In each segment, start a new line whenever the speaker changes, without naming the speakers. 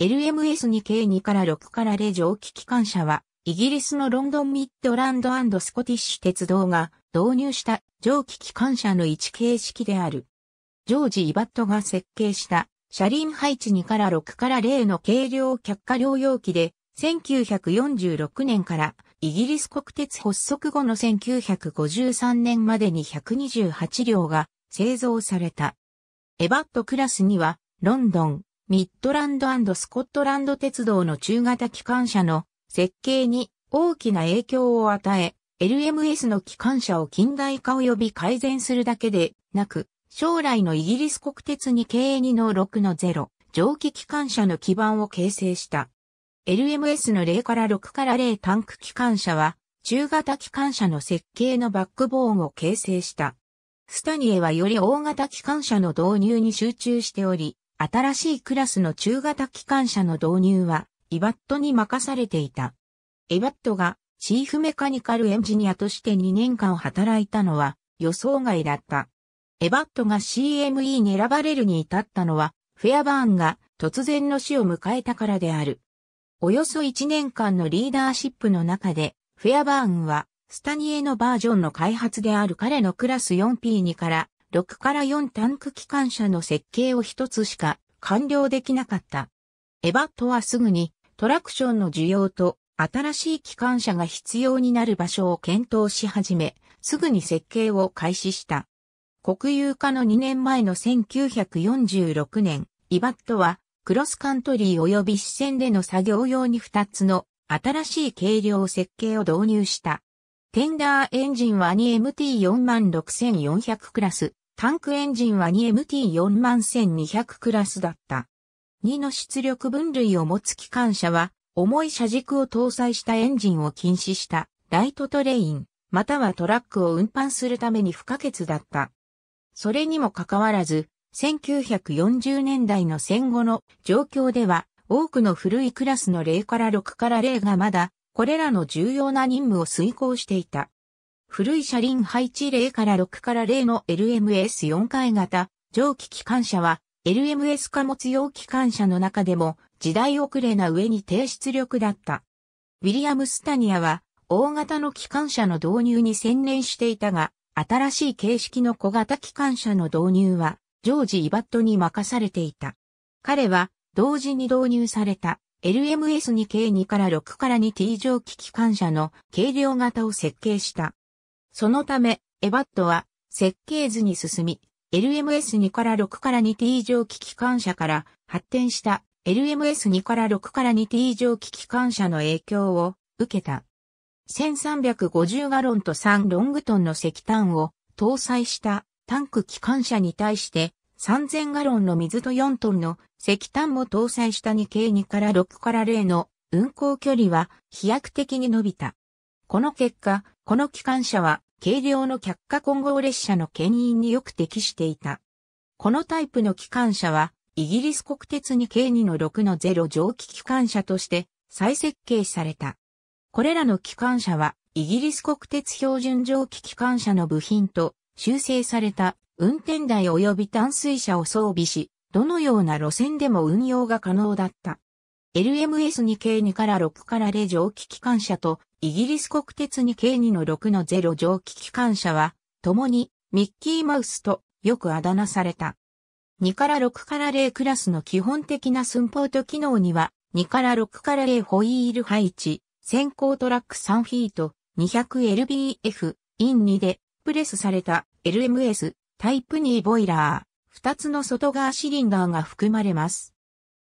LMS2K2 から6から0蒸気機関車は、イギリスのロンドンミッドランドスコティッシュ鉄道が導入した蒸気機関車の位置形式である。ジョージ・イバットが設計した車輪配置2から6から0の軽量脚下両用器で、1946年からイギリス国鉄発足後の1953年までに128両が製造された。エバットクラスには、ロンドン、ミッドランドスコットランド鉄道の中型機関車の設計に大きな影響を与え、LMS の機関車を近代化及び改善するだけでなく、将来のイギリス国鉄に経営2の6の0、蒸気機関車の基盤を形成した。LMS の0から6から0タンク機関車は、中型機関車の設計のバックボーンを形成した。スタニエはより大型機関車の導入に集中しており、新しいクラスの中型機関車の導入は、イバットに任されていた。イバットがチーフメカニカルエンジニアとして2年間働いたのは予想外だった。エバットが CME に選ばれるに至ったのは、フェアバーンが突然の死を迎えたからである。およそ1年間のリーダーシップの中で、フェアバーンは、スタニエのバージョンの開発である彼のクラス 4P2 から6から4タンク機関車の設計を一つしか完了できなかった。エバットはすぐにトラクションの需要と新しい機関車が必要になる場所を検討し始め、すぐに設計を開始した。国有化の2年前の1946年、イバットはクロスカントリー及び視線での作業用に2つの新しい軽量設計を導入した。テンダーエンジンは 2MT46400 クラス、タンクエンジンは 2MT41200 クラスだった。2の出力分類を持つ機関車は、重い車軸を搭載したエンジンを禁止したライトトレイン、またはトラックを運搬するために不可欠だった。それにもかかわらず、1940年代の戦後の状況では、多くの古いクラスの0から6から0がまだ、これらの重要な任務を遂行していた。古い車輪配置0から6から0の LMS4 回型、蒸気機関車は、LMS 貨物用機関車の中でも、時代遅れな上に低出力だった。ウィリアム・スタニアは、大型の機関車の導入に専念していたが、新しい形式の小型機関車の導入は、ジョージ・イバットに任されていた。彼は、同時に導入された LMS2K2 から6から 2T 蒸気機関車の軽量型を設計した。そのため、エバットは設計図に進み、LMS2 から6から 2T 蒸気機関車から発展した LMS2 から6から 2T 蒸気機関車の影響を受けた。1350ガロンと3ロングトンの石炭を搭載したタンク機関車に対して3000ガロンの水と4トンの石炭も搭載した2系2から6から0の運行距離は飛躍的に伸びた。この結果、この機関車は軽量の却下混合列車の牽引によく適していた。このタイプの機関車は、イギリス国鉄に K2 の6の0蒸気機関車として再設計された。これらの機関車は、イギリス国鉄標準蒸気機関車の部品と修正された運転台及び淡水車を装備し、どのような路線でも運用が可能だった。LMS2K2 から6から0蒸気機関車とイギリス国鉄に K2 の6の0蒸気機関車は、共にミッキーマウスとよくあだ名された。2から6から0クラスの基本的な寸法と機能には、2から6から0ホイール配置、先行トラック3フィート、200LBF、イン2で、プレスされた LMS、タイプ2ボイラー、2つの外側シリンダーが含まれます。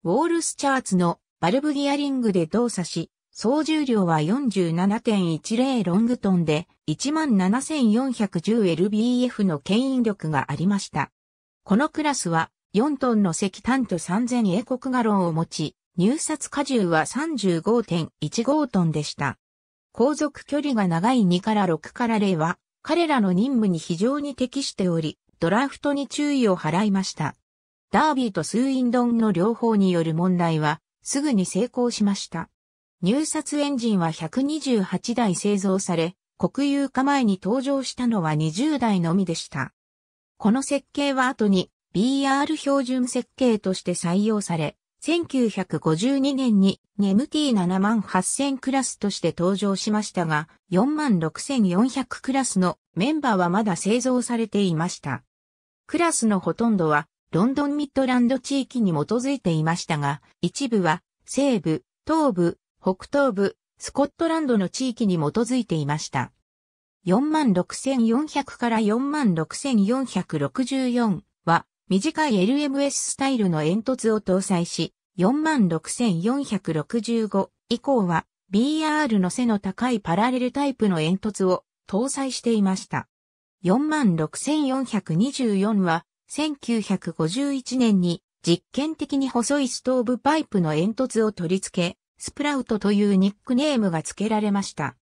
ウォールスチャーツのバルブギアリングで動作し、総重量は47.10ロングトンで 17,410lbf の牽引力がありました。このクラスは4トンの石炭と3000英国ガロンを持ち、入札荷重は35.15トンでした。航続距離が長い2から6から0は、彼らの任務に非常に適しており、ドラフトに注意を払いました。ダービーとスーインドンの両方による問題は、すぐに成功しました。入札エンジンは128台製造され、国有化前に登場したのは20台のみでした。この設計は後に BR 標準設計として採用され、1952年に m t 7 8 0 0 0クラスとして登場しましたが、46400クラスのメンバーはまだ製造されていました。クラスのほとんどはロンドンミッドランド地域に基づいていましたが、一部は西部、東部、北東部、スコットランドの地域に基づいていました。46400から46464は、短い LMS スタイルの煙突を搭載し、46465以降は BR の背の高いパラレルタイプの煙突を搭載していました。46424は1951年に実験的に細いストーブパイプの煙突を取り付け、スプラウトというニックネームが付けられました。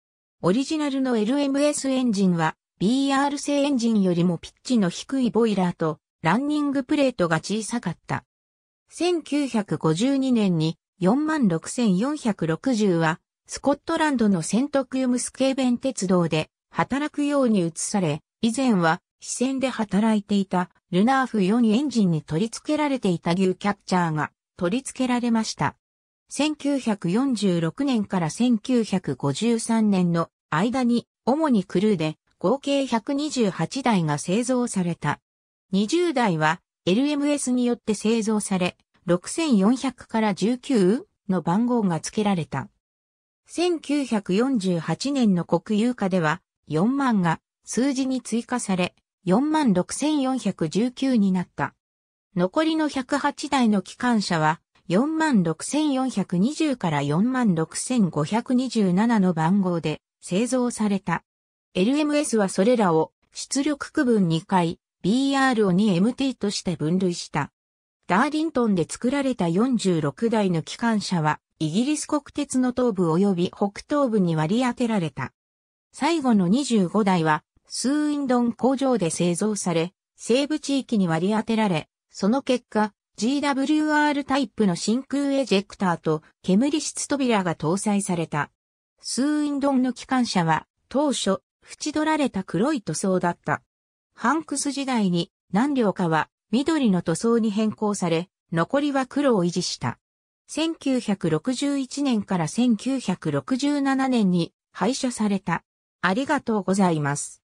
オリジナルの LMS エンジンは BR 製エンジンよりもピッチの低いボイラーとランニングプレートが小さかった。1952年に46,460はスコットランドのセントクームスケーベン鉄道で働くように移され、以前は支線で働いていたルナーフ4エンジンに取り付けられていた牛キャプチャーが取り付けられました。1946年から1953年の間に主にクルーで合計128台が製造された。20台は LMS によって製造され、6400から19の番号が付けられた。1948年の国有化では4万が数字に追加され、46419になった。残りの108台の機関車は46,420から46,527の番号で製造された。LMS はそれらを出力区分2回、BR を 2MT として分類した。ダーリントンで作られた46台の機関車は、イギリス国鉄の東部及び北東部に割り当てられた。最後の25台は、スーインドン工場で製造され、西部地域に割り当てられ、その結果、GWR タイプの真空エジェクターと煙室扉が搭載された。スーインドンの機関車は当初、縁取られた黒い塗装だった。ハンクス時代に何両かは緑の塗装に変更され、残りは黒を維持した。1961年から1967年に廃車された。ありがとうございます。